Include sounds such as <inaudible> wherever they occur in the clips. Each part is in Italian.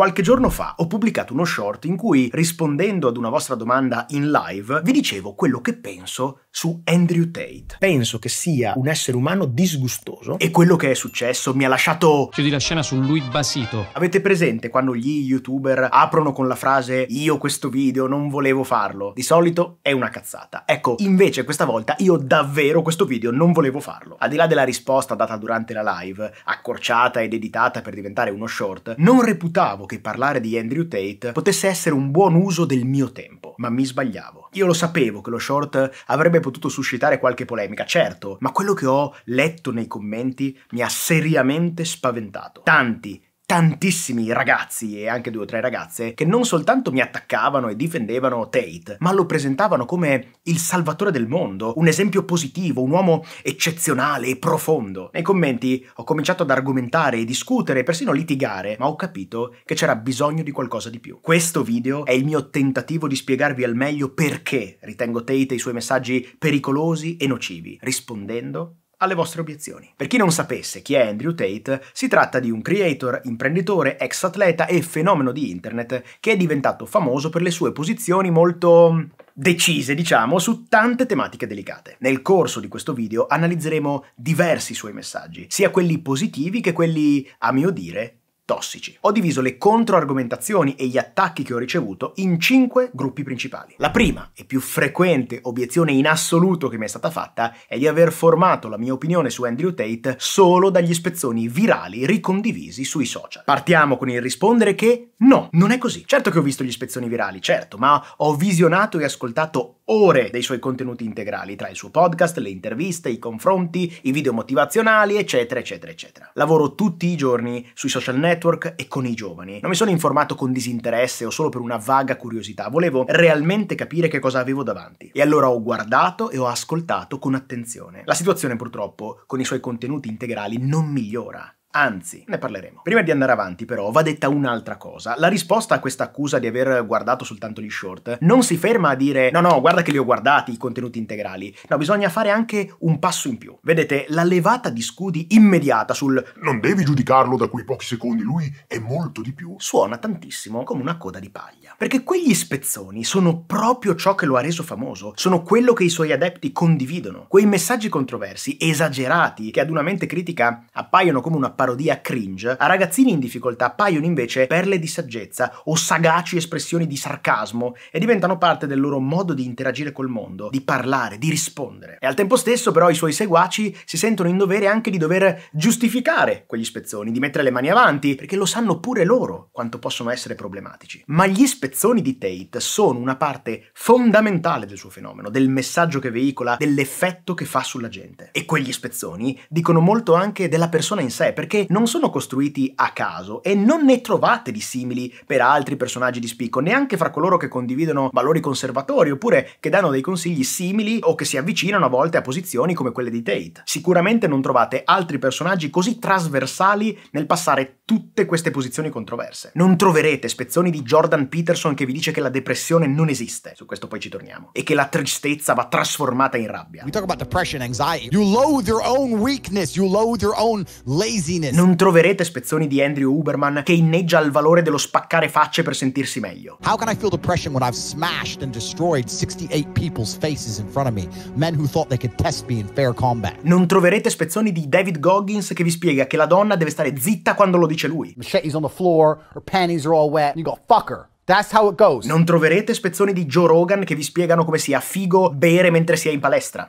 Qualche giorno fa ho pubblicato uno short in cui, rispondendo ad una vostra domanda in live, vi dicevo quello che penso su Andrew Tate. Penso che sia un essere umano disgustoso e quello che è successo mi ha lasciato... Chiudi la scena su lui basito. Avete presente quando gli youtuber aprono con la frase io questo video non volevo farlo? Di solito è una cazzata. Ecco, invece questa volta io davvero questo video non volevo farlo. Al di là della risposta data durante la live, accorciata ed editata per diventare uno short, non reputavo che parlare di Andrew Tate potesse essere un buon uso del mio tempo, ma mi sbagliavo. Io lo sapevo che lo short avrebbe potuto suscitare qualche polemica, certo, ma quello che ho letto nei commenti mi ha seriamente spaventato. Tanti tantissimi ragazzi e anche due o tre ragazze che non soltanto mi attaccavano e difendevano Tate, ma lo presentavano come il salvatore del mondo, un esempio positivo, un uomo eccezionale e profondo. Nei commenti ho cominciato ad argomentare, discutere, persino litigare, ma ho capito che c'era bisogno di qualcosa di più. Questo video è il mio tentativo di spiegarvi al meglio perché ritengo Tate e i suoi messaggi pericolosi e nocivi, rispondendo alle vostre obiezioni. Per chi non sapesse chi è Andrew Tate, si tratta di un creator, imprenditore, ex atleta e fenomeno di internet che è diventato famoso per le sue posizioni molto mm, decise, diciamo, su tante tematiche delicate. Nel corso di questo video analizzeremo diversi suoi messaggi, sia quelli positivi che quelli, a mio dire, tossici. Ho diviso le controargomentazioni e gli attacchi che ho ricevuto in cinque gruppi principali. La prima e più frequente obiezione in assoluto che mi è stata fatta è di aver formato la mia opinione su Andrew Tate solo dagli spezzoni virali ricondivisi sui social. Partiamo con il rispondere che no, non è così. Certo che ho visto gli spezzoni virali, certo, ma ho visionato e ascoltato ore dei suoi contenuti integrali, tra il suo podcast, le interviste, i confronti, i video motivazionali, eccetera, eccetera, eccetera. Lavoro tutti i giorni sui social network, network e con i giovani. Non mi sono informato con disinteresse o solo per una vaga curiosità, volevo realmente capire che cosa avevo davanti. E allora ho guardato e ho ascoltato con attenzione. La situazione purtroppo con i suoi contenuti integrali non migliora. Anzi, ne parleremo. Prima di andare avanti però va detta un'altra cosa. La risposta a questa accusa di aver guardato soltanto gli short non si ferma a dire no no guarda che li ho guardati i contenuti integrali. No, bisogna fare anche un passo in più. Vedete, la levata di scudi immediata sul non devi giudicarlo da quei pochi secondi, lui è molto di più, suona tantissimo come una coda di paglia. Perché quegli spezzoni sono proprio ciò che lo ha reso famoso, sono quello che i suoi adepti condividono. Quei messaggi controversi, esagerati, che ad una mente critica appaiono come una parodia cringe, a ragazzini in difficoltà appaiono invece perle di saggezza o sagaci espressioni di sarcasmo e diventano parte del loro modo di interagire col mondo, di parlare, di rispondere. E al tempo stesso però i suoi seguaci si sentono in dovere anche di dover giustificare quegli spezzoni, di mettere le mani avanti, perché lo sanno pure loro quanto possono essere problematici. Ma gli spezzoni di Tate sono una parte fondamentale del suo fenomeno, del messaggio che veicola, dell'effetto che fa sulla gente. E quegli spezzoni dicono molto anche della persona in sé, perché perché non sono costruiti a caso e non ne trovate di simili per altri personaggi di spicco, neanche fra coloro che condividono valori conservatori oppure che danno dei consigli simili o che si avvicinano a volte a posizioni come quelle di Tate. Sicuramente non trovate altri personaggi così trasversali nel passare tutte queste posizioni controverse. Non troverete spezzoni di Jordan Peterson che vi dice che la depressione non esiste, su questo poi ci torniamo, e che la tristezza va trasformata in rabbia. We talk about depression, anxiety. You loathe your own weakness, you loathe your own laziness. Martinez. Non troverete spezzoni di Andrew Uberman che inneggia al valore dello spaccare facce per sentirsi meglio. How can I feel depression when I've smashed and destroyed 68 people's faces in front of me, men who thought they could test me in fair combat? Non troverete spezzoni di David Goggins che vi spiega che la donna deve stare zitta quando lo dice lui. Machete's on the floor, her panties are all wet, you go fuck her. That's how it goes. Non troverete spezzoni di Joe Rogan che vi spiegano come sia figo bere mentre si è in palestra.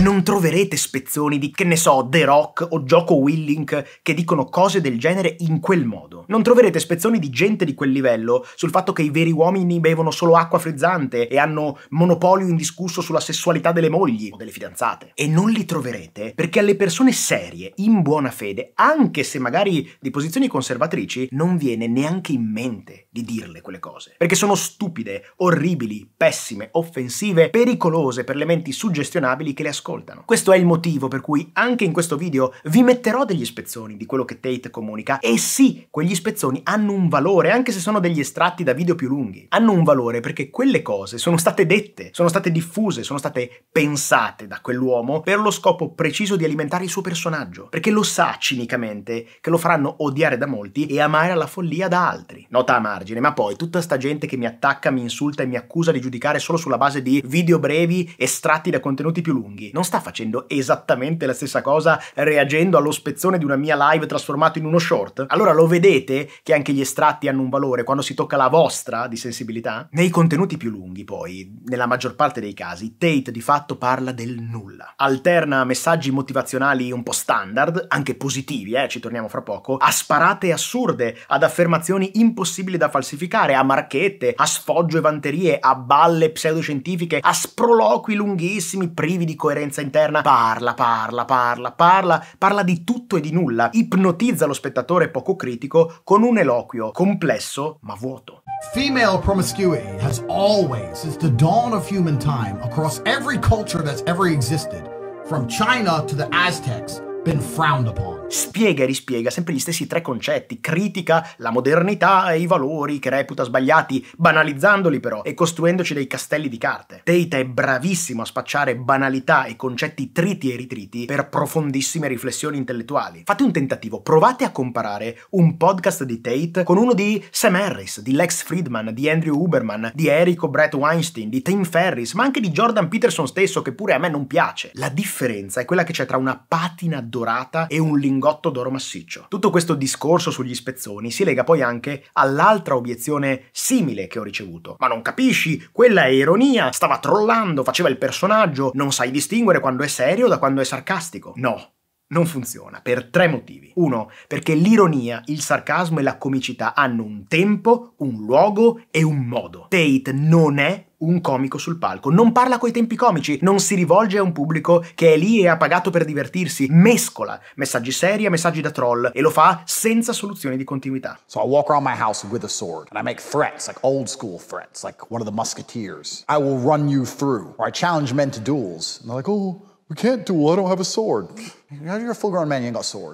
Non troverete spezzoni di, che ne so, The Rock o Gioco Willink che dicono cose del genere in quel modo. Non troverete spezzoni di gente di quel livello sul fatto che i veri uomini bevono solo acqua frizzante e hanno monopolio indiscusso sulla sessualità delle mogli o delle fidanzate. E non li troverete perché alle persone serie, in buona fede, anche se magari di posizioni conservatrici, non viene neanche in mente di dirle quelle cose. Perché sono stupide, orribili, pessime, offensive, pericolose per le menti suggestionabili che le ascoltano ascoltano. Questo è il motivo per cui anche in questo video vi metterò degli spezzoni di quello che Tate comunica e sì, quegli spezzoni hanno un valore, anche se sono degli estratti da video più lunghi. Hanno un valore perché quelle cose sono state dette, sono state diffuse, sono state pensate da quell'uomo per lo scopo preciso di alimentare il suo personaggio, perché lo sa cinicamente che lo faranno odiare da molti e amare alla follia da altri. Nota a margine, ma poi tutta sta gente che mi attacca, mi insulta e mi accusa di giudicare solo sulla base di video brevi estratti da contenuti più lunghi non sta facendo esattamente la stessa cosa reagendo allo spezzone di una mia live trasformato in uno short? Allora lo vedete che anche gli estratti hanno un valore quando si tocca la vostra di sensibilità? Nei contenuti più lunghi, poi, nella maggior parte dei casi, Tate di fatto parla del nulla. Alterna messaggi motivazionali un po' standard, anche positivi, eh, ci torniamo fra poco, a sparate assurde, ad affermazioni impossibili da falsificare, a marchette, a sfoggio e vanterie, a balle pseudoscientifiche, a sproloqui lunghissimi privi di coerenza conferenza interna parla, parla, parla, parla, parla di tutto e di nulla, ipnotizza lo spettatore poco critico con un eloquio complesso ma vuoto. Female promiscuity has always, since the dawn of human time, across every culture that's ever existed, from China to the Aztecs, been frowned upon spiega e rispiega sempre gli stessi tre concetti, critica la modernità e i valori che reputa sbagliati, banalizzandoli però e costruendoci dei castelli di carte. Tate è bravissimo a spacciare banalità e concetti triti e ritriti per profondissime riflessioni intellettuali. Fate un tentativo, provate a comparare un podcast di Tate con uno di Sam Harris, di Lex Friedman, di Andrew Huberman, di Erico Brett Weinstein, di Tim Ferris, ma anche di Jordan Peterson stesso che pure a me non piace. La differenza è quella che c'è tra una patina dorata e un linguaggio lingotto d'oro massiccio. Tutto questo discorso sugli spezzoni si lega poi anche all'altra obiezione simile che ho ricevuto. Ma non capisci? Quella è ironia, stava trollando, faceva il personaggio, non sai distinguere quando è serio da quando è sarcastico. No, non funziona per tre motivi. Uno, perché l'ironia, il sarcasmo e la comicità hanno un tempo, un luogo e un modo. Tate non è un comico sul palco, non parla coi tempi comici, non si rivolge a un pubblico che è lì e ha pagato per divertirsi, mescola messaggi seri a messaggi da troll e lo fa senza soluzioni di continuità. So I walk around my house with a sword and I make threats, like old school threats, like one of the musketeers. I will run you through, or I challenge men to duels. And they're like, oh, we can't duel, I don't have a sword.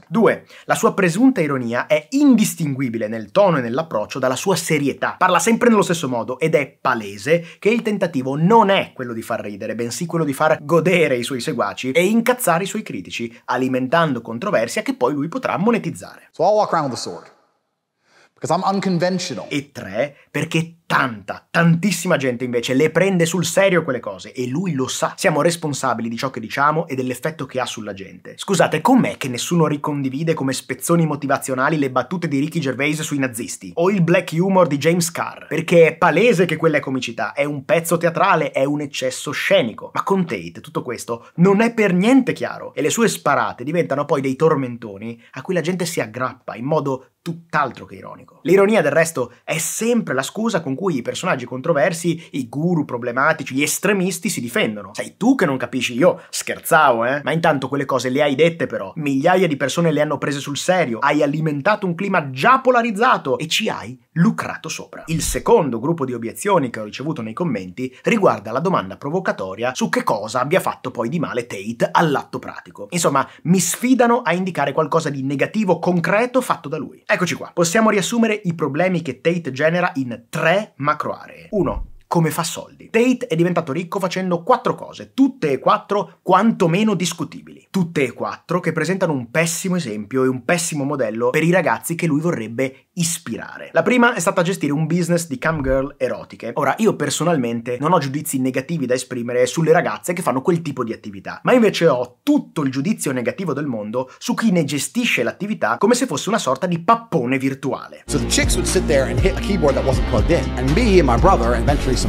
2. La sua presunta ironia è indistinguibile nel tono e nell'approccio dalla sua serietà. Parla sempre nello stesso modo ed è palese che il tentativo non è quello di far ridere, bensì quello di far godere i suoi seguaci e incazzare i suoi critici, alimentando controversia che poi lui potrà monetizzare. So e 3. Perché tanta, tantissima gente invece le prende sul serio quelle cose e lui lo sa. Siamo responsabili di ciò che diciamo e dell'effetto che ha sulla gente. Scusate, com'è che nessuno ricondivide come spezzoni motivazionali le battute di Ricky Gervais sui nazisti o il black humor di James Carr? Perché è palese che quella è comicità, è un pezzo teatrale, è un eccesso scenico. Ma con Tate tutto questo non è per niente chiaro e le sue sparate diventano poi dei tormentoni a cui la gente si aggrappa in modo tutt'altro che ironico. L'ironia del resto è sempre la scusa con cui cui i personaggi controversi, i guru problematici, gli estremisti si difendono. Sei tu che non capisci, io scherzavo, eh? Ma intanto quelle cose le hai dette però. Migliaia di persone le hanno prese sul serio, hai alimentato un clima già polarizzato e ci hai lucrato sopra. Il secondo gruppo di obiezioni che ho ricevuto nei commenti riguarda la domanda provocatoria su che cosa abbia fatto poi di male Tate all'atto pratico. Insomma, mi sfidano a indicare qualcosa di negativo concreto fatto da lui. Eccoci qua, possiamo riassumere i problemi che Tate genera in tre macro aree. 1 come fa soldi. Tate è diventato ricco facendo quattro cose, tutte e quattro quantomeno discutibili. Tutte e quattro che presentano un pessimo esempio e un pessimo modello per i ragazzi che lui vorrebbe ispirare. La prima è stata gestire un business di cam girl erotiche. Ora, io personalmente non ho giudizi negativi da esprimere sulle ragazze che fanno quel tipo di attività, ma invece ho tutto il giudizio negativo del mondo su chi ne gestisce l'attività come se fosse una sorta di pappone virtuale. So the chicks would sit there and hit a keyboard that wasn't plugged in, and me and my brother eventually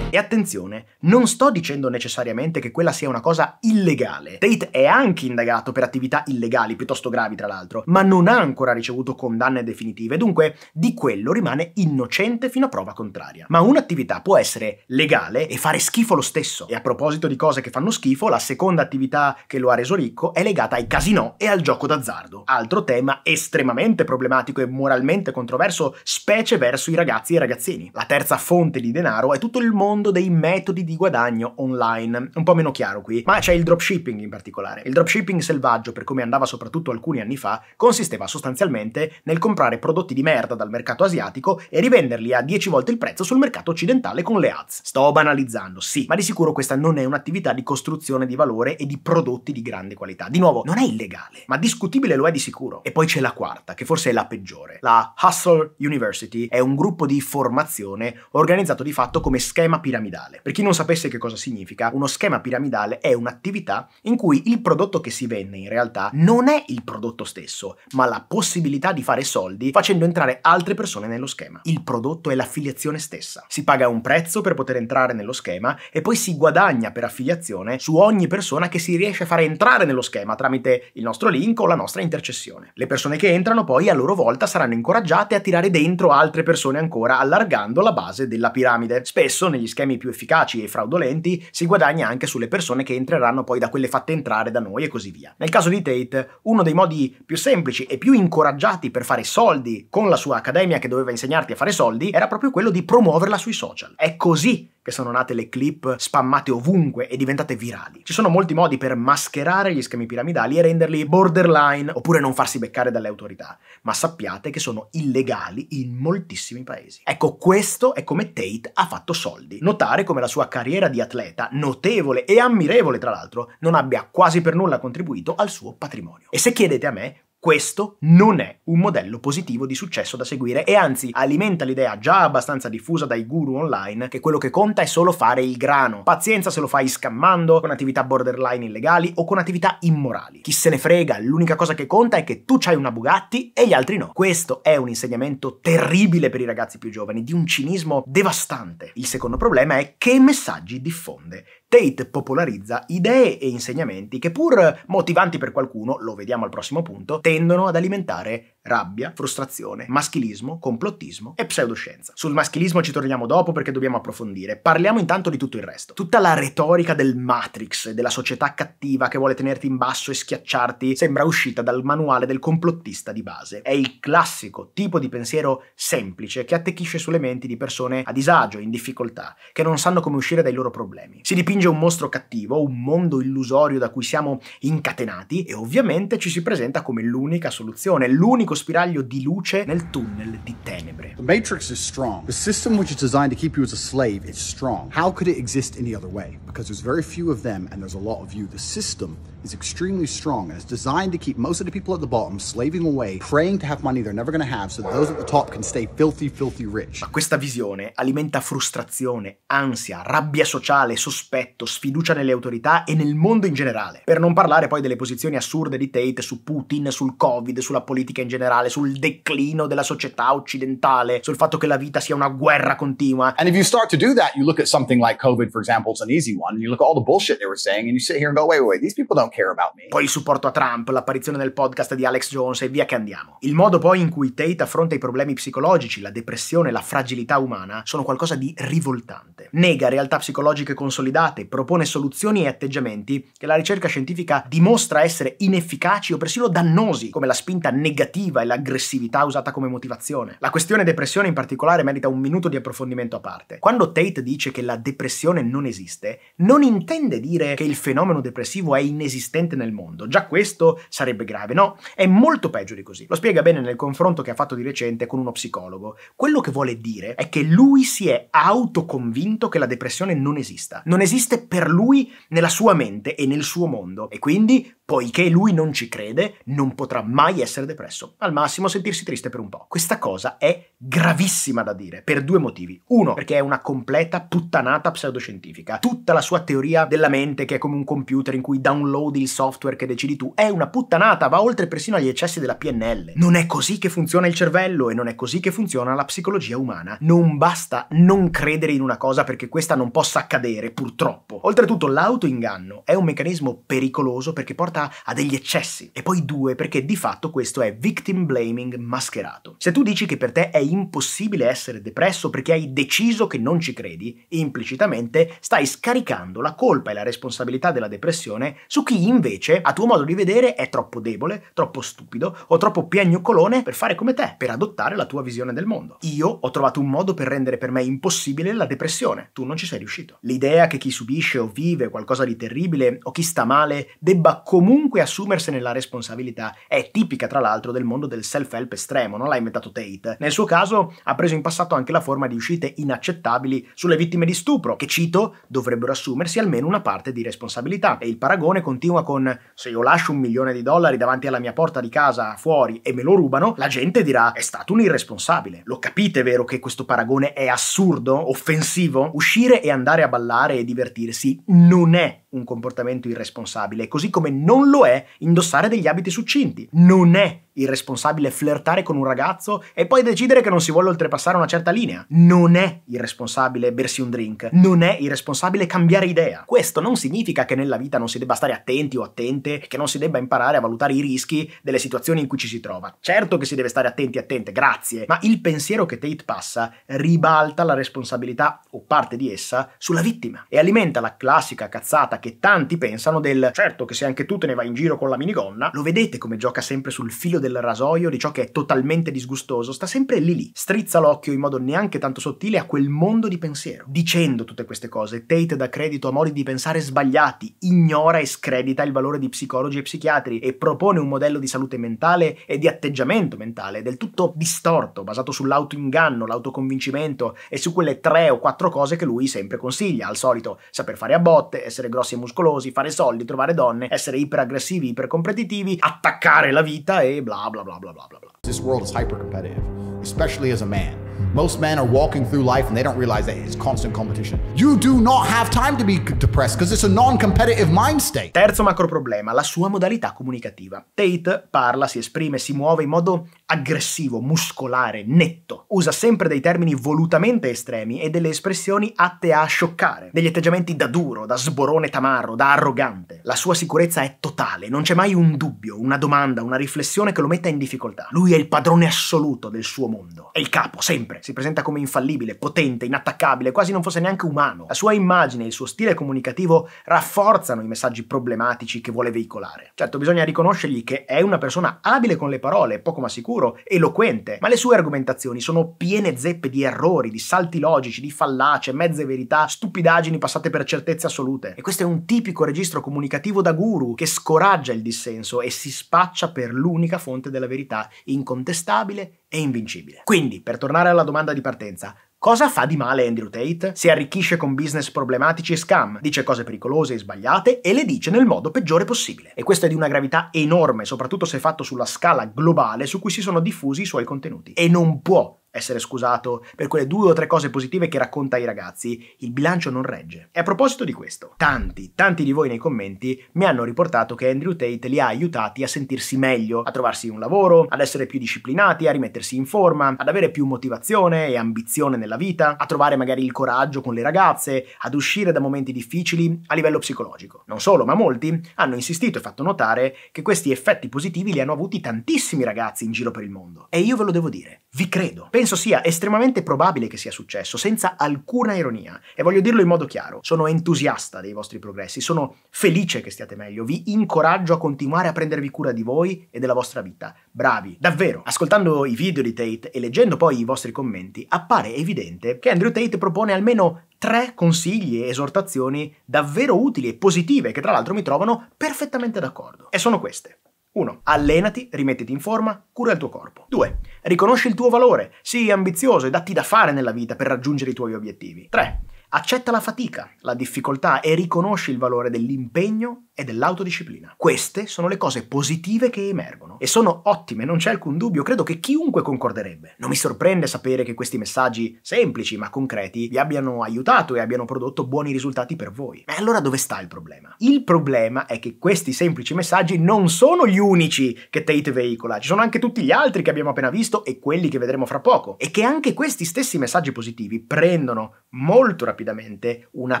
e attenzione, non sto dicendo necessariamente che quella sia una cosa illegale. Tate è anche indagato per attività illegali, piuttosto gravi tra l'altro, ma non ha ancora ricevuto condanne definitive, dunque di quello rimane innocente fino a prova contraria. Ma un'attività può essere legale e fare schifo lo stesso. E a proposito di cose che fanno schifo, la seconda attività che lo ha reso ricco è legata ai casinò e al gioco d'azzardo. Altro tema estremamente problematico e moralmente controverso, specie verso i ragazzi e i ragazzini. La terza fonte di denaro è tutto il mondo dei metodi di guadagno online. Un po' meno chiaro qui, ma c'è il dropshipping in particolare. Il dropshipping selvaggio, per come andava soprattutto alcuni anni fa, consisteva sostanzialmente nel comprare prodotti di merda dal mercato asiatico e rivenderli a 10 volte il prezzo sul mercato occidentale con le ads. Sto banalizzando, sì, ma di sicuro questa non è un'attività di costruzione di valore e di prodotti di grande qualità. Di nuovo, non è illegale, ma discutibile lo è di sicuro. E poi c'è la quarta, che forse è la peggiore. La Hustle University è un gruppo di formazione persone, organizzato di fatto come schema piramidale. Per chi non sapesse che cosa significa, uno schema piramidale è un'attività in cui il prodotto che si vende in realtà non è il prodotto stesso, ma la possibilità di fare soldi facendo entrare altre persone nello schema. Il prodotto è l'affiliazione stessa. Si paga un prezzo per poter entrare nello schema e poi si guadagna per affiliazione su ogni persona che si riesce a fare entrare nello schema tramite il nostro link o la nostra intercessione. Le persone che entrano poi a loro volta saranno incoraggiate a tirare dentro altre persone ancora, allargando la base della piramide. Spesso negli schemi più efficaci e fraudolenti si guadagna anche sulle persone che entreranno poi da quelle fatte entrare da noi e così via. Nel caso di Tate, uno dei modi più semplici e più incoraggiati per fare soldi con la sua accademia che doveva insegnarti a fare soldi era proprio quello di promuoverla sui social. È così che sono nate le clip spammate ovunque e diventate virali. Ci sono molti modi per mascherare gli schemi piramidali e renderli borderline oppure non farsi beccare dalle autorità, ma sappiate che sono illegali in moltissimi paesi. Ecco, questo è come Tate ha fatto soldi. Notare come la sua carriera di atleta, notevole e ammirevole tra l'altro, non abbia quasi per nulla contribuito al suo patrimonio. E se chiedete a me, questo non è un modello positivo di successo da seguire e anzi alimenta l'idea già abbastanza diffusa dai guru online che quello che conta è solo fare il grano. Pazienza se lo fai scammando, con attività borderline illegali o con attività immorali. Chi se ne frega, l'unica cosa che conta è che tu c'hai una Bugatti e gli altri no. Questo è un insegnamento terribile per i ragazzi più giovani, di un cinismo devastante. Il secondo problema è che messaggi diffonde Tate popolarizza idee e insegnamenti che pur motivanti per qualcuno, lo vediamo al prossimo punto, tendono ad alimentare rabbia, frustrazione, maschilismo, complottismo e pseudoscienza. Sul maschilismo ci torniamo dopo perché dobbiamo approfondire. Parliamo intanto di tutto il resto. Tutta la retorica del Matrix della società cattiva che vuole tenerti in basso e schiacciarti sembra uscita dal manuale del complottista di base. È il classico tipo di pensiero semplice che attecchisce sulle menti di persone a disagio, in difficoltà, che non sanno come uscire dai loro problemi. Si dipinge un mostro cattivo, un mondo illusorio da cui siamo incatenati e ovviamente ci si presenta come l'unica soluzione, l'unico l'unico spiraglio di luce nel tunnel di tenebre. The Matrix is strong. The system which is designed to keep you as a slave is strong. How could it exist any other way? Because there's very few of them and there's a lot of you. The system is extremely strong and is designed to keep most of the people at the bottom slaving away, praying to have money they're never gonna have so that those at the top can stay filthy, filthy rich. Ma questa visione alimenta frustrazione, ansia, rabbia sociale, sospetto, sfiducia nelle autorità e nel mondo in generale. Per non parlare poi delle posizioni assurde di Tate su Putin, sul Covid, sulla politica in generale generale, sul declino della società occidentale, sul fatto che la vita sia una guerra continua. And if you start to do that, you look at something like COVID, for example, it's an easy one, and you look at all the bullshit they were saying, and you sit here and go, wait, wait, these people don't care about me. Poi il supporto a Trump, l'apparizione nel podcast di Alex Jones e via che andiamo. Il modo poi in cui Tate affronta i problemi psicologici, la depressione, la fragilità umana, sono qualcosa di rivoltante. Nega realtà psicologiche consolidate, propone soluzioni e atteggiamenti che la ricerca scientifica dimostra essere inefficaci o persino dannosi, come la spinta negativa motiva e l'aggressività usata come motivazione. La questione depressione in particolare merita un minuto di approfondimento a parte. Quando Tate dice che la depressione non esiste, non intende dire che il fenomeno depressivo è inesistente nel mondo. Già questo sarebbe grave, no? È molto peggio di così. Lo spiega bene nel confronto che ha fatto di recente con uno psicologo. Quello che vuole dire è che lui si è autoconvinto che la depressione non esista. Non esiste per lui nella sua mente e nel suo mondo. E quindi Poiché lui non ci crede, non potrà mai essere depresso, al massimo sentirsi triste per un po'. Questa cosa è gravissima da dire, per due motivi. Uno, perché è una completa puttanata pseudoscientifica. Tutta la sua teoria della mente, che è come un computer in cui download il software che decidi tu, è una puttanata, va oltre persino agli eccessi della PNL. Non è così che funziona il cervello e non è così che funziona la psicologia umana. Non basta non credere in una cosa perché questa non possa accadere, purtroppo. Oltretutto, l'autoinganno è un meccanismo pericoloso perché porta porta a degli eccessi. E poi due, perché di fatto questo è victim blaming mascherato. Se tu dici che per te è impossibile essere depresso perché hai deciso che non ci credi, implicitamente stai scaricando la colpa e la responsabilità della depressione su chi invece, a tuo modo di vedere, è troppo debole, troppo stupido o troppo piagnuccolone per fare come te, per adottare la tua visione del mondo. Io ho trovato un modo per rendere per me impossibile la depressione, tu non ci sei riuscito. L'idea che chi subisce o vive qualcosa di terribile o chi sta male debba comunque comunque assumersene la responsabilità. È tipica tra l'altro del mondo del self-help estremo, non l'ha inventato Tate. Nel suo caso ha preso in passato anche la forma di uscite inaccettabili sulle vittime di stupro, che cito, dovrebbero assumersi almeno una parte di responsabilità. E il paragone continua con se io lascio un milione di dollari davanti alla mia porta di casa fuori e me lo rubano, la gente dirà è stato un irresponsabile. Lo capite vero che questo paragone è assurdo, offensivo? Uscire e andare a ballare e divertirsi non è un comportamento irresponsabile, così come non lo è indossare degli abiti succinti. Non è irresponsabile flirtare con un ragazzo e poi decidere che non si vuole oltrepassare una certa linea. Non è irresponsabile bersi un drink. Non è irresponsabile cambiare idea. Questo non significa che nella vita non si debba stare attenti o attente, e che non si debba imparare a valutare i rischi delle situazioni in cui ci si trova. Certo che si deve stare attenti e attente, grazie, ma il pensiero che Tate passa ribalta la responsabilità o parte di essa sulla vittima e alimenta la classica cazzata che tanti pensano del certo che se anche tu te ne vai in giro con la minigonna, lo vedete come gioca sempre sul filo del rasoio di ciò che è totalmente disgustoso, sta sempre lì lì, strizza l'occhio in modo neanche tanto sottile a quel mondo di pensiero. Dicendo tutte queste cose, Tate dà credito a modi di pensare sbagliati, ignora e scredita il valore di psicologi e psichiatri e propone un modello di salute mentale e di atteggiamento mentale del tutto distorto, basato sull'autoinganno, l'autoconvincimento e su quelle tre o quattro cose che lui sempre consiglia, al solito saper fare a botte, essere grossi grossi e muscolosi, fare soldi, trovare donne, essere iperaggressivi, ipercompetitivi, attaccare la vita e bla bla bla bla bla bla. This world is hyper competitive, especially as a man. Most men are walking through life and they don't realize that it's constant competition. You do not have time to be depressed because it's a non-competitive mind state. Terzo macro problema, la sua modalità comunicativa. Tate parla, si esprime, si muove in modo aggressivo, muscolare, netto. Usa sempre dei termini volutamente estremi e delle espressioni atte a scioccare, degli atteggiamenti da duro, da sborone tamarro, da arrogante. La sua sicurezza è totale, non c'è mai un dubbio, una domanda, una riflessione che lo metta in difficoltà. Lui è il padrone assoluto del suo mondo, è il capo, sempre sempre, si presenta come infallibile, potente, inattaccabile, quasi non fosse neanche umano. La sua immagine e il suo stile comunicativo rafforzano i messaggi problematici che vuole veicolare. Certo, bisogna riconoscergli che è una persona abile con le parole, poco ma sicuro, eloquente, ma le sue argomentazioni sono piene zeppe di errori, di salti logici, di fallace, mezze verità, stupidaggini passate per certezze assolute. E questo è un tipico registro comunicativo da guru che scoraggia il dissenso e si spaccia per l'unica fonte della verità incontestabile è invincibile. Quindi, per tornare alla domanda di partenza, Cosa fa di male Andrew Tate? Si arricchisce con business problematici e scam, dice cose pericolose e sbagliate e le dice nel modo peggiore possibile. E questo è di una gravità enorme, soprattutto se fatto sulla scala globale su cui si sono diffusi i suoi contenuti. E non può essere scusato per quelle due o tre cose positive che racconta ai ragazzi, il bilancio non regge. E a proposito di questo, tanti, tanti di voi nei commenti mi hanno riportato che Andrew Tate li ha aiutati a sentirsi meglio, a trovarsi un lavoro, ad essere più disciplinati, a rimettersi in forma, ad avere più motivazione e ambizione nella vita, a trovare magari il coraggio con le ragazze, ad uscire da momenti difficili a livello psicologico. Non solo, ma molti hanno insistito e fatto notare che questi effetti positivi li hanno avuti tantissimi ragazzi in giro per il mondo. E io ve lo devo dire, vi credo penso sia estremamente probabile che sia successo, senza alcuna ironia. E voglio dirlo in modo chiaro, sono entusiasta dei vostri progressi, sono felice che stiate meglio, vi incoraggio a continuare a prendervi cura di voi e della vostra vita. Bravi, davvero! Ascoltando i video di Tate e leggendo poi i vostri commenti, appare evidente che Andrew Tate propone almeno tre consigli e esortazioni davvero utili e positive che tra l'altro mi trovano perfettamente d'accordo. E sono queste. 1. Allenati, rimettiti in forma, cura il tuo corpo. 2. Riconosci il tuo valore, sii ambizioso e datti da fare nella vita per raggiungere i tuoi obiettivi. 3. Accetta la fatica, la difficoltà e riconosci il valore dell'impegno e dell'autodisciplina. Queste sono le cose positive che emergono e sono ottime, non c'è alcun dubbio, credo che chiunque concorderebbe. Non mi sorprende sapere che questi messaggi semplici ma concreti vi abbiano aiutato e abbiano prodotto buoni risultati per voi. E allora dove sta il problema? Il problema è che questi semplici messaggi non sono gli unici che Tate veicola, ci sono anche tutti gli altri che abbiamo appena visto e quelli che vedremo fra poco e che anche questi stessi messaggi positivi prendono molto rapidamente una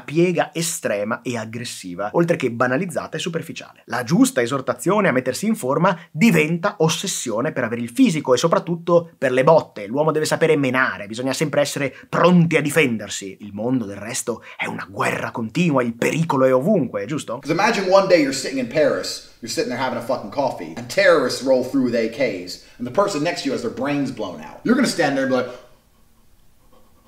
piega estrema e aggressiva, oltre che banalizzata sfrenata e superficiale. La giusta esortazione a mettersi in forma diventa ossessione per avere il fisico e soprattutto per le botte. L'uomo deve sapere menare, bisogna sempre essere pronti a difendersi. Il mondo, del resto, è una guerra continua, il pericolo è ovunque, giusto? Imagine one day you're sitting in Paris You're sitting there having a fucking coffee, and terrorists roll through with AKs, and the person next to you has their brains blown out. You're gonna stand there and be like,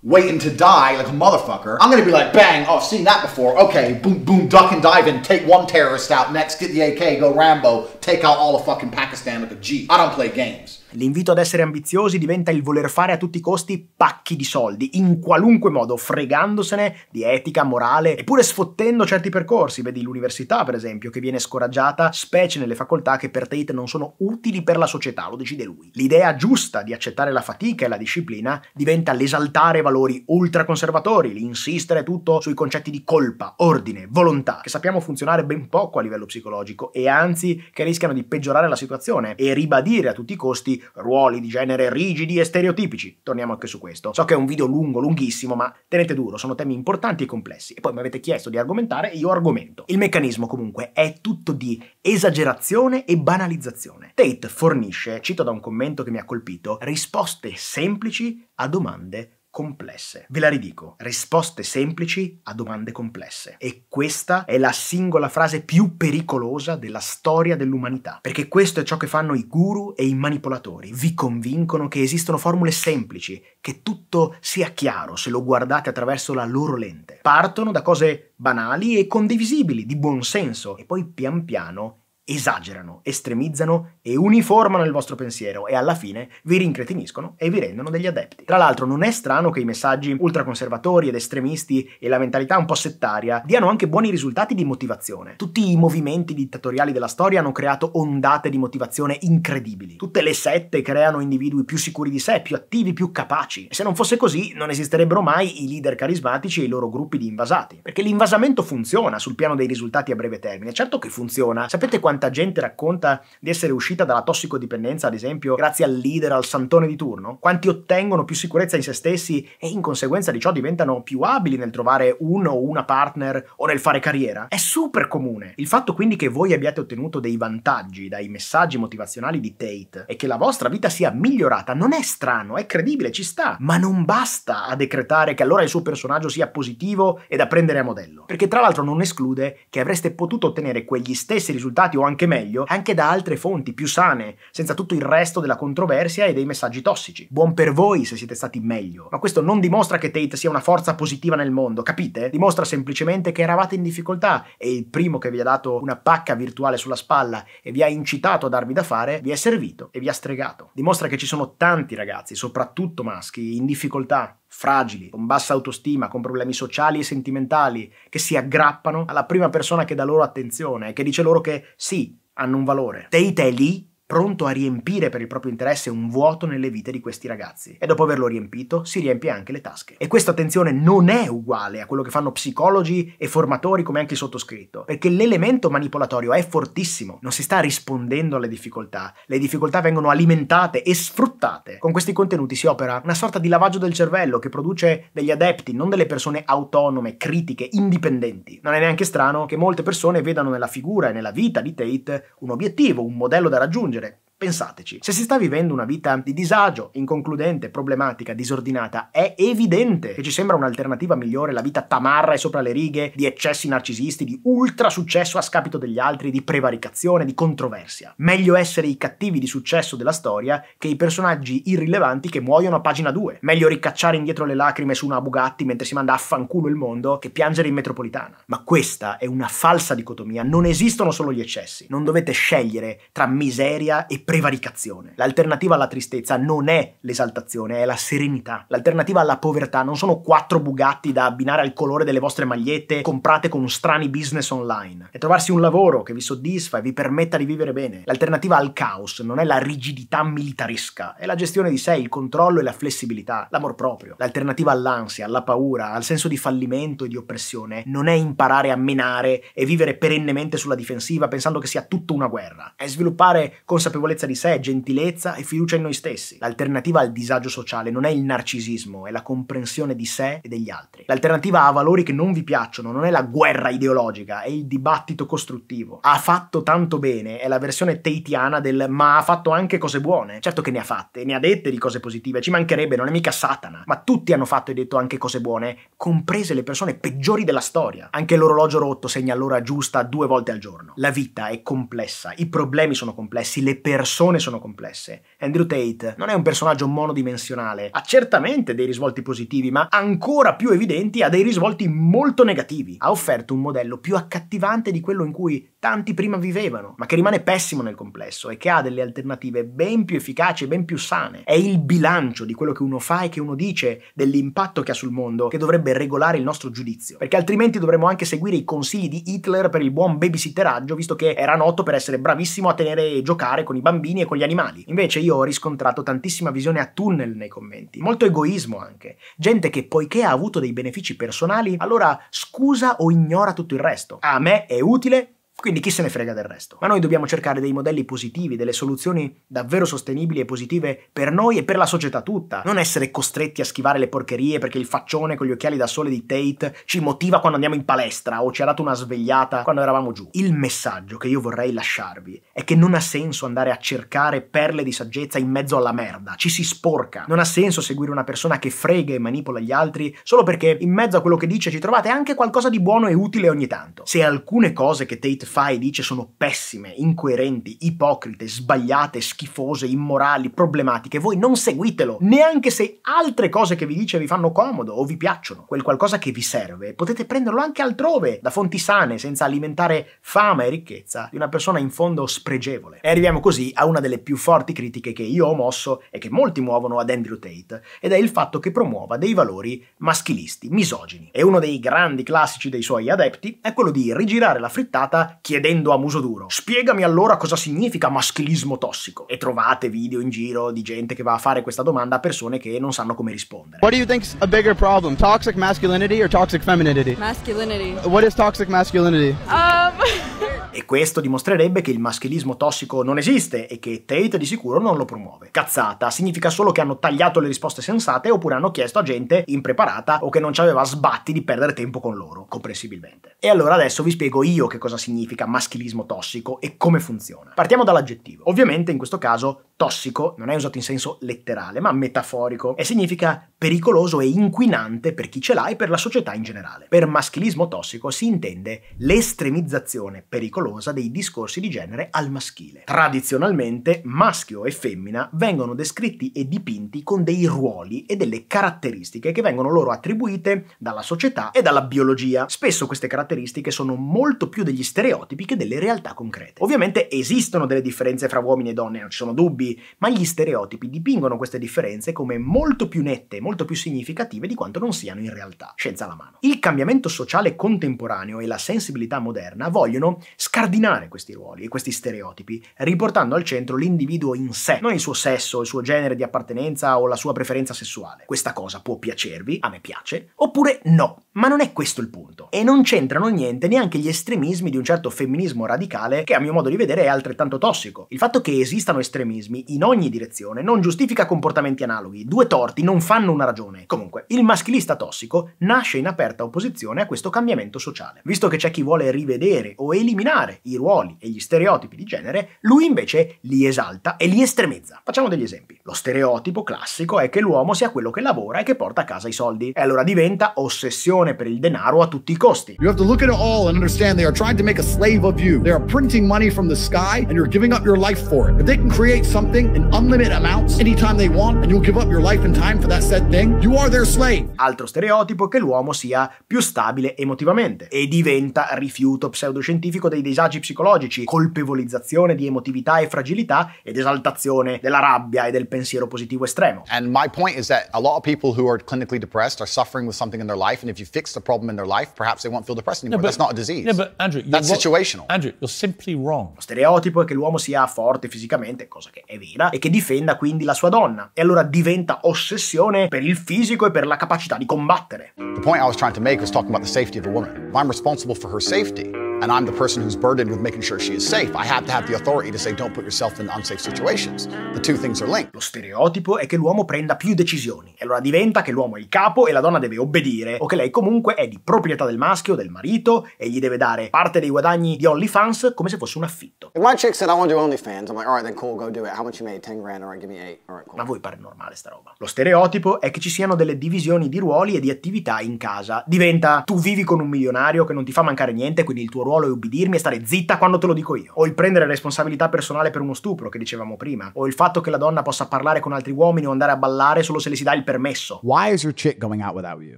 waiting to die like a motherfucker. I'm gonna be like, bang, oh, I've seen that before. Okay, boom, boom, duck and dive in, take one terrorist out, next, get the AK, go Rambo, take out all of fucking Pakistan like a don't play games. L'invito ad essere ambiziosi diventa il voler fare a tutti i costi pacchi di soldi, in qualunque modo, fregandosene di etica, morale, eppure sfottendo certi percorsi, vedi l'università per esempio, che viene scoraggiata, specie nelle facoltà che per Tate non sono utili per la società, lo decide lui. L'idea giusta di accettare la fatica e la disciplina diventa l'esaltare valori ultraconservatori, l'insistere tutto sui concetti di colpa, ordine, volontà, che sappiamo funzionare ben poco a livello psicologico e anzi che rischiano di peggiorare la situazione e ribadire a tutti i costi ruoli di genere rigidi e stereotipici. Torniamo anche su questo. So che è un video lungo, lunghissimo, ma tenete duro, sono temi importanti e complessi. E poi mi avete chiesto di argomentare e io argomento. Il meccanismo comunque è tutto di esagerazione e banalizzazione. Tate fornisce, cito da un commento che mi ha colpito, risposte semplici a domande complesse. Ve la ridico, risposte semplici a domande complesse. E questa è la singola frase più pericolosa della storia dell'umanità, perché questo è ciò che fanno i guru e i manipolatori. Vi convincono che esistono formule semplici, che tutto sia chiaro se lo guardate attraverso la loro lente. Partono da cose banali e condivisibili, di buon senso, e poi pian piano esagerano, estremizzano e uniformano il vostro pensiero e alla fine vi rincretiniscono e vi rendono degli adepti. Tra l'altro non è strano che i messaggi ultraconservatori ed estremisti e la mentalità un po' settaria diano anche buoni risultati di motivazione. Tutti i movimenti dittatoriali della storia hanno creato ondate di motivazione incredibili. Tutte le sette creano individui più sicuri di sé, più attivi, più capaci. E se non fosse così non esisterebbero mai i leader carismatici e i loro gruppi di invasati. Perché l'invasamento funziona sul piano dei risultati a breve termine. Certo che funziona. Sapete quanto quanta gente racconta di essere uscita dalla tossicodipendenza, ad esempio, grazie al leader, al santone di turno? Quanti ottengono più sicurezza in se stessi e in conseguenza di ciò diventano più abili nel trovare uno o una partner o nel fare carriera? È super comune. Il fatto quindi che voi abbiate ottenuto dei vantaggi dai messaggi motivazionali di Tate e che la vostra vita sia migliorata non è strano, è credibile, ci sta, ma non basta a decretare che allora il suo personaggio sia positivo e da prendere a modello. Perché tra l'altro non esclude che avreste potuto ottenere quegli stessi risultati o anche meglio, anche da altre fonti più sane, senza tutto il resto della controversia e dei messaggi tossici. Buon per voi se siete stati meglio, ma questo non dimostra che Tate sia una forza positiva nel mondo, capite? Dimostra semplicemente che eravate in difficoltà e il primo che vi ha dato una pacca virtuale sulla spalla e vi ha incitato a darvi da fare, vi è servito e vi ha stregato. Dimostra che ci sono tanti ragazzi, soprattutto maschi, in difficoltà fragili, con bassa autostima, con problemi sociali e sentimentali, che si aggrappano alla prima persona che dà loro attenzione e che dice loro che sì, hanno un valore. Teite te, lì pronto a riempire per il proprio interesse un vuoto nelle vite di questi ragazzi. E dopo averlo riempito, si riempie anche le tasche. E questa attenzione non è uguale a quello che fanno psicologi e formatori come anche il sottoscritto, perché l'elemento manipolatorio è fortissimo, non si sta rispondendo alle difficoltà, le difficoltà vengono alimentate e sfruttate. Con questi contenuti si opera una sorta di lavaggio del cervello che produce degli adepti, non delle persone autonome, critiche, indipendenti. Non è neanche strano che molte persone vedano nella figura e nella vita di Tate un obiettivo, un modello da raggiungere, correct Pensateci, se si sta vivendo una vita di disagio, inconcludente, problematica, disordinata, è evidente che ci sembra un'alternativa migliore la vita tamarra e sopra le righe di eccessi narcisisti, di ultra successo a scapito degli altri, di prevaricazione, di controversia. Meglio essere i cattivi di successo della storia che i personaggi irrilevanti che muoiono a pagina 2. Meglio ricacciare indietro le lacrime su una Bugatti mentre si manda a fanculo il mondo che piangere in metropolitana. Ma questa è una falsa dicotomia, non esistono solo gli eccessi. Non dovete scegliere tra miseria e prevaricazione. L'alternativa alla tristezza non è l'esaltazione, è la serenità. L'alternativa alla povertà non sono quattro Bugatti da abbinare al colore delle vostre magliette comprate con strani business online. È trovarsi un lavoro che vi soddisfa e vi permetta di vivere bene. L'alternativa al caos non è la rigidità militaresca, è la gestione di sé, il controllo e la flessibilità, l'amor proprio. L'alternativa all'ansia, alla paura, al senso di fallimento e di oppressione non è imparare a menare e vivere perennemente sulla difensiva pensando che sia tutta una guerra. È sviluppare consapevolezza sicurezza di sé, gentilezza e fiducia in noi stessi. L'alternativa al disagio sociale non è il narcisismo, è la comprensione di sé e degli altri. L'alternativa a valori che non vi piacciono non è la guerra ideologica, è il dibattito costruttivo. Ha fatto tanto bene è la versione teitiana del ma ha fatto anche cose buone. Certo che ne ha fatte, ne ha dette di cose positive, ci mancherebbe, non è mica Satana. Ma tutti hanno fatto e detto anche cose buone, comprese le persone peggiori della storia. Anche l'orologio rotto segna l'ora giusta due volte al giorno. La vita è complessa, i problemi sono complessi, le persone persone sono complesse. Andrew Tate non è un personaggio monodimensionale, ha certamente dei risvolti positivi, ma ancora più evidenti ha dei risvolti molto negativi. Ha offerto un modello più accattivante di quello in cui tanti prima vivevano, ma che rimane pessimo nel complesso e che ha delle alternative ben più efficaci e ben più sane. È il bilancio di quello che uno fa e che uno dice, dell'impatto che ha sul mondo, che dovrebbe regolare il nostro giudizio. Perché altrimenti dovremmo anche seguire i consigli di Hitler per il buon babysitteraggio, visto che era noto per essere bravissimo a tenere e giocare con i bambini e con gli animali. Invece io ho riscontrato tantissima visione a tunnel nei commenti, molto egoismo anche. Gente che poiché ha avuto dei benefici personali, allora scusa o ignora tutto il resto. A me è utile, quindi chi se ne frega del resto? Ma noi dobbiamo cercare dei modelli positivi, delle soluzioni davvero sostenibili e positive per noi e per la società tutta. Non essere costretti a schivare le porcherie perché il faccione con gli occhiali da sole di Tate ci motiva quando andiamo in palestra o ci ha dato una svegliata quando eravamo giù. Il messaggio che io vorrei lasciarvi è che non ha senso andare a cercare perle di saggezza in mezzo alla merda, ci si sporca. Non ha senso seguire una persona che frega e manipola gli altri solo perché in mezzo a quello che dice ci trovate anche qualcosa di buono e utile ogni tanto. Se alcune cose che Tate fa e dice sono pessime, incoerenti, ipocrite, sbagliate, schifose, immorali, problematiche, voi non seguitelo, neanche se altre cose che vi dice vi fanno comodo o vi piacciono. Quel qualcosa che vi serve potete prenderlo anche altrove, da fonti sane, senza alimentare fama e ricchezza di una persona in fondo spregevole. E arriviamo così a una delle più forti critiche che io ho mosso e che molti muovono ad Andrew Tate, ed è il fatto che promuova dei valori maschilisti, misogini. E uno dei grandi classici dei suoi adepti è quello di rigirare la frittata chiedendo a muso duro spiegami allora cosa significa maschilismo tossico e trovate video in giro di gente che va a fare questa domanda a persone che non sanno come rispondere. What do you think's a bigger problem? Toxic masculinity or toxic femininity? Masculinity. What is toxic masculinity? Um <laughs> E questo dimostrerebbe che il maschilismo tossico non esiste e che Tate di sicuro non lo promuove. Cazzata, significa solo che hanno tagliato le risposte sensate oppure hanno chiesto a gente impreparata o che non ci aveva sbatti di perdere tempo con loro, comprensibilmente. E allora adesso vi spiego io che cosa significa maschilismo tossico e come funziona. Partiamo dall'aggettivo. Ovviamente in questo caso tossico non è usato in senso letterale, ma metaforico e significa pericoloso e inquinante per chi ce l'ha e per la società in generale. Per maschilismo tossico si intende l'estremizzazione pericolosa pericolosa dei discorsi di genere al maschile. Tradizionalmente maschio e femmina vengono descritti e dipinti con dei ruoli e delle caratteristiche che vengono loro attribuite dalla società e dalla biologia. Spesso queste caratteristiche sono molto più degli stereotipi che delle realtà concrete. Ovviamente esistono delle differenze fra uomini e donne, non ci sono dubbi, ma gli stereotipi dipingono queste differenze come molto più nette, molto più significative di quanto non siano in realtà. Scienza alla mano. Il cambiamento sociale contemporaneo e la sensibilità moderna vogliono scardinare questi ruoli e questi stereotipi, riportando al centro l'individuo in sé, non il suo sesso, il suo genere di appartenenza o la sua preferenza sessuale. Questa cosa può piacervi, a me piace, oppure no. Ma non è questo il punto. E non c'entrano niente neanche gli estremismi di un certo femminismo radicale che a mio modo di vedere è altrettanto tossico. Il fatto che esistano estremismi in ogni direzione non giustifica comportamenti analoghi, due torti non fanno una ragione. Comunque, il maschilista tossico nasce in aperta opposizione a questo cambiamento sociale, visto che c'è chi vuole rivedere o eliminare esaltare i ruoli e gli stereotipi di genere, lui invece li esalta e li estremizza. Facciamo degli esempi. Lo stereotipo classico è che l'uomo sia quello che lavora e che porta a casa i soldi. E allora diventa ossessione per il denaro a tutti i costi. You have to look at it all and understand they are trying to make a slave of you. They are printing money from the sky and you're giving up your life for it. If they can create something in unlimited amounts anytime they want and you'll give up your life and time for that said thing, you are their slave. Altro stereotipo è che l'uomo sia più stabile emotivamente e diventa rifiuto pseudoscientifico dei disagi psicologici, colpevolizzazione di emotività e fragilità ed esaltazione della rabbia e del pensiero positivo estremo. And my point is that a lot of people who are clinically depressed are suffering with something in their life and if you fix the problem in their life, perhaps they won't feel depressed anymore. No, but, That's not a disease. No, but Andrew, That's situational. Andrew, you're simply wrong. Lo stereotipo è che l'uomo sia forte fisicamente, cosa che è vera, e che difenda quindi la sua donna. E allora diventa ossessione per il fisico e per la capacità di combattere. The point I was trying to make was talking about the safety of a woman. If I'm responsible for her safety and I'm the person who's burdened with making sure she is safe. I have to have the authority to say don't put yourself in unsafe situations. The two things are linked. Lo stereotipo è che l'uomo prenda più decisioni e allora diventa che l'uomo è il capo e la donna deve obbedire o che lei comunque è di proprietà del maschio, del marito e gli deve dare parte dei guadagni di OnlyFans come se fosse un affitto. My chick said I want to do OnlyFans. I'm like, all then cool, go do it. How much you made? 10 grand, all give me 8. All cool. Ma a voi pare normale sta roba. Lo stereotipo è che ci siano delle divisioni di ruoli e di attività in casa. Diventa tu vivi con un milionario che non ti fa mancare niente, quindi il tuo ruolo ruolo e ubbidirmi e stare zitta quando te lo dico io. O il prendere responsabilità personale per uno stupro, che dicevamo prima. O il fatto che la donna possa parlare con altri uomini o andare a ballare solo se le si dà il permesso. Why is your chick going out without you?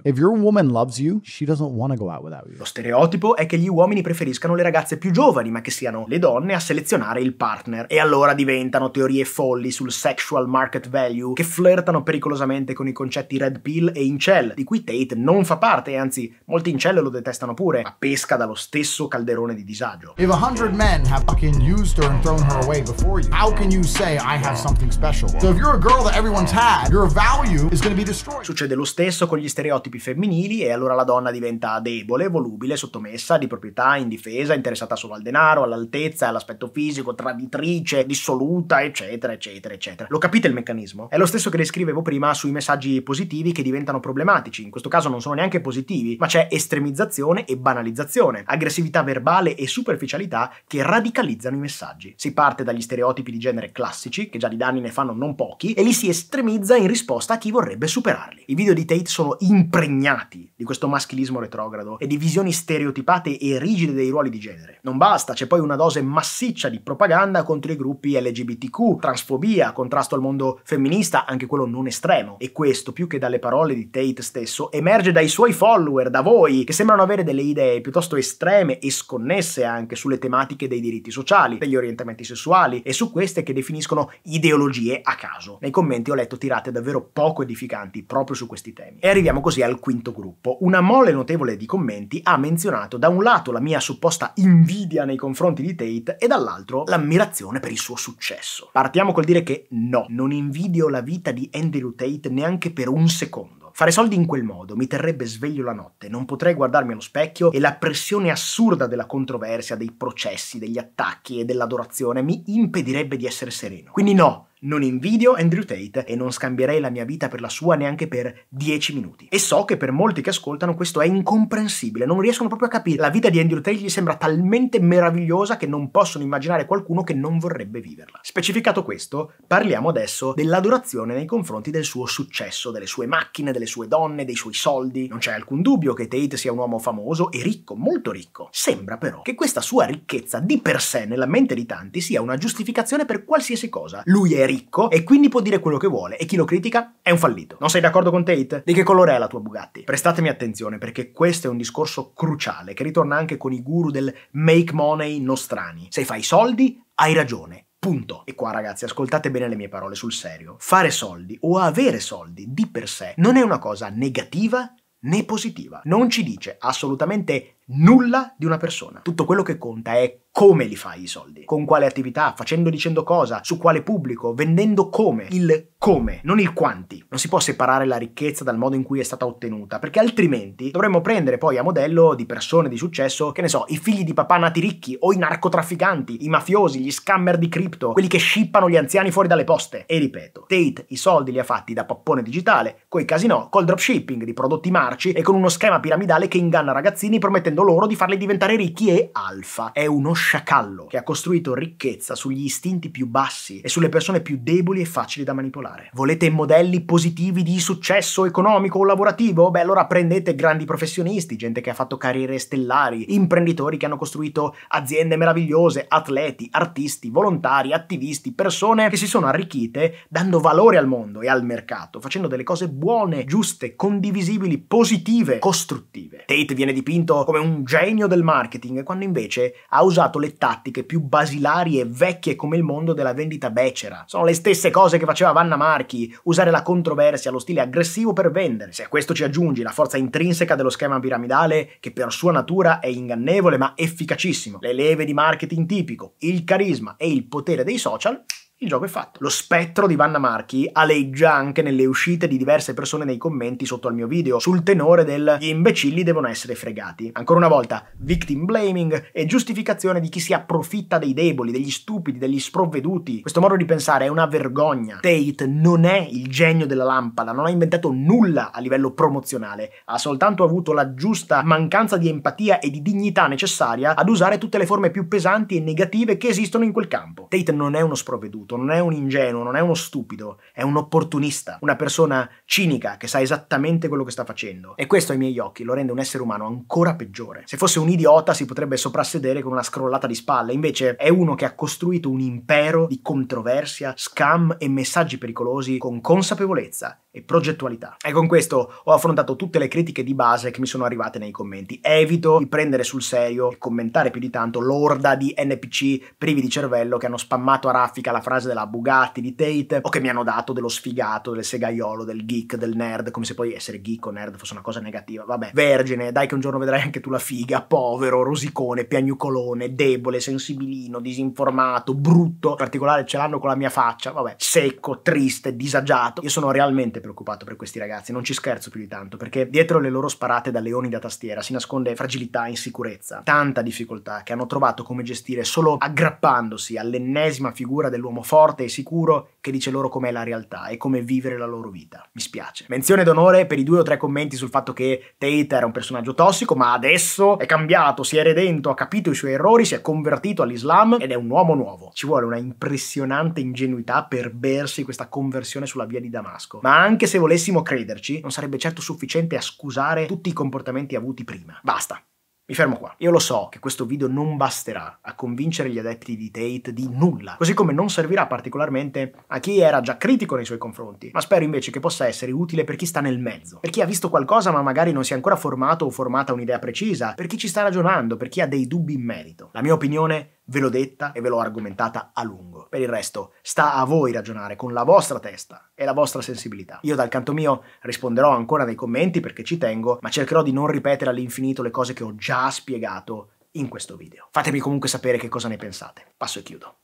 If your woman loves you, she doesn't want to go out without you. Lo stereotipo è che gli uomini preferiscano le ragazze più giovani, ma che siano le donne a selezionare il partner. E allora diventano teorie folli sul sexual market value, che flirtano pericolosamente con i concetti red pill e incel, di cui Tate non fa parte, anzi, molti incel lo detestano pure, ma pesca dallo stesso calcio calderone di disagio. If a hundred men have fucking used her and thrown her away before you, how can you say I have something special? So if you're a girl that everyone's had, your value is gonna be destroyed. Succede lo stesso con gli stereotipi femminili e allora la donna diventa debole, volubile, sottomessa, di proprietà, indifesa, interessata solo al denaro, all'altezza, all'aspetto fisico, traditrice, dissoluta, eccetera, eccetera, eccetera. Lo capite il meccanismo? È lo stesso che descrivevo prima sui messaggi positivi che diventano problematici. In questo caso non sono neanche positivi, ma c'è estremizzazione e banalizzazione, aggressività verbale verbale e superficialità che radicalizzano i messaggi. Si parte dagli stereotipi di genere classici, che già di danni ne fanno non pochi, e li si estremizza in risposta a chi vorrebbe superarli. I video di Tate sono impregnati di questo maschilismo retrogrado e di visioni stereotipate e rigide dei ruoli di genere. Non basta, c'è poi una dose massiccia di propaganda contro i gruppi LGBTQ, transfobia, contrasto al mondo femminista, anche quello non estremo. E questo, più che dalle parole di Tate stesso, emerge dai suoi follower, da voi, che sembrano avere delle idee piuttosto estreme e disconnesse anche sulle tematiche dei diritti sociali, degli orientamenti sessuali e su queste che definiscono ideologie a caso. Nei commenti ho letto tirate davvero poco edificanti proprio su questi temi. E arriviamo così al quinto gruppo. Una mole notevole di commenti ha menzionato da un lato la mia supposta invidia nei confronti di Tate e dall'altro l'ammirazione per il suo successo. Partiamo col dire che no, non invidio la vita di Andrew Tate neanche per un secondo. Fare soldi in quel modo mi terrebbe sveglio la notte, non potrei guardarmi allo specchio e la pressione assurda della controversia, dei processi, degli attacchi e dell'adorazione mi impedirebbe di essere sereno. Quindi no, non invidio Andrew Tate e non scambierei la mia vita per la sua neanche per 10 minuti. E so che per molti che ascoltano questo è incomprensibile, non riescono proprio a capire. La vita di Andrew Tate gli sembra talmente meravigliosa che non possono immaginare qualcuno che non vorrebbe viverla. Specificato questo, parliamo adesso dell'adorazione nei confronti del suo successo, delle sue macchine, delle sue donne, dei suoi soldi. Non c'è alcun dubbio che Tate sia un uomo famoso e ricco, molto ricco. Sembra però che questa sua ricchezza di per sé nella mente di tanti sia una giustificazione per qualsiasi cosa. Lui è ricco e quindi può dire quello che vuole e chi lo critica è un fallito. Non sei d'accordo con Tate? Di che colore è la tua Bugatti? Prestatemi attenzione perché questo è un discorso cruciale che ritorna anche con i guru del make money nostrani. Se fai soldi, hai ragione. Punto. E qua ragazzi ascoltate bene le mie parole sul serio. Fare soldi o avere soldi di per sé non è una cosa negativa né positiva. Non ci dice assolutamente nulla di una persona. Tutto quello che conta è come li fai i soldi, con quale attività, facendo dicendo cosa, su quale pubblico, vendendo come, il come, non il quanti. Non si può separare la ricchezza dal modo in cui è stata ottenuta, perché altrimenti dovremmo prendere poi a modello di persone di successo, che ne so, i figli di papà nati ricchi o i narcotrafficanti, i mafiosi, gli scammer di cripto, quelli che scippano gli anziani fuori dalle poste. E ripeto, Tate i soldi li ha fatti da pappone digitale, coi casinò, col dropshipping di prodotti marci e con uno schema piramidale che inganna ragazzini promettendo permettendo loro di farli diventare ricchi e alfa. È uno sciacallo che ha costruito ricchezza sugli istinti più bassi e sulle persone più deboli e facili da manipolare. Volete modelli positivi di successo economico o lavorativo? Beh, allora prendete grandi professionisti, gente che ha fatto carriere stellari, imprenditori che hanno costruito aziende meravigliose, atleti, artisti, volontari, attivisti, persone che si sono arricchite dando valore al mondo e al mercato, facendo delle cose buone, giuste, condivisibili, positive, costruttive. Tate viene dipinto come un un genio del marketing, quando invece ha usato le tattiche più basilari e vecchie come il mondo della vendita becera. Sono le stesse cose che faceva Vanna Marchi, usare la controversia, lo stile aggressivo per vendere. Se a questo ci aggiungi la forza intrinseca dello schema piramidale, che per sua natura è ingannevole ma efficacissimo, le leve di marketing tipico, il carisma e il potere dei social, il gioco è fatto. Lo spettro di Vanna Marchi aleggia anche nelle uscite di diverse persone nei commenti sotto al mio video, sul tenore del gli imbecilli devono essere fregati. Ancora una volta, victim blaming e giustificazione di chi si approfitta dei deboli, degli stupidi, degli sprovveduti. Questo modo di pensare è una vergogna. Tate non è il genio della lampada, non ha inventato nulla a livello promozionale, ha soltanto avuto la giusta mancanza di empatia e di dignità necessaria ad usare tutte le forme più pesanti e negative che esistono in quel campo. Tate non è uno sprovveduto compiuto, non è un ingenuo, non è uno stupido, è un opportunista, una persona cinica che sa esattamente quello che sta facendo. E questo ai miei occhi lo rende un essere umano ancora peggiore. Se fosse un idiota si potrebbe soprassedere con una scrollata di spalle, invece è uno che ha costruito un impero di controversia, scam e messaggi pericolosi con consapevolezza e progettualità. E con questo ho affrontato tutte le critiche di base che mi sono arrivate nei commenti. Evito di prendere sul serio e commentare più di tanto l'orda di NPC privi di cervello che hanno spammato a raffica la frase frase della Bugatti di Tate o che mi hanno dato dello sfigato, del segaiolo, del geek, del nerd, come se poi essere geek o nerd fosse una cosa negativa. Vabbè, vergine, dai che un giorno vedrai anche tu la figa, povero, rosicone, piagnucolone, debole, sensibilino, disinformato, brutto. In particolare ce l'hanno con la mia faccia, vabbè, secco, triste, disagiato. Io sono realmente preoccupato per questi ragazzi, non ci scherzo più di tanto, perché dietro le loro sparate da leoni da tastiera si nasconde fragilità, insicurezza, tanta difficoltà che hanno trovato come gestire solo aggrappandosi all'ennesima figura dell'uomo forte e sicuro che dice loro com'è la realtà e come vivere la loro vita. Mi spiace. Menzione d'onore per i due o tre commenti sul fatto che Tate era un personaggio tossico, ma adesso è cambiato, si è redento, ha capito i suoi errori, si è convertito all'Islam ed è un uomo nuovo. Ci vuole una impressionante ingenuità per bersi questa conversione sulla via di Damasco. Ma anche se volessimo crederci, non sarebbe certo sufficiente a scusare tutti i comportamenti avuti prima. Basta. Mi fermo qua. Io lo so che questo video non basterà a convincere gli adepti di Tate di nulla, così come non servirà particolarmente a chi era già critico nei suoi confronti, ma spero invece che possa essere utile per chi sta nel mezzo, per chi ha visto qualcosa ma magari non si è ancora formato o formata un'idea precisa, per chi ci sta ragionando, per chi ha dei dubbi in merito. La mia opinione è Ve l'ho detta e ve l'ho argomentata a lungo. Per il resto, sta a voi ragionare con la vostra testa e la vostra sensibilità. Io dal canto mio risponderò ancora nei commenti perché ci tengo, ma cercherò di non ripetere all'infinito le cose che ho già spiegato in questo video. Fatemi comunque sapere che cosa ne pensate. Passo e chiudo.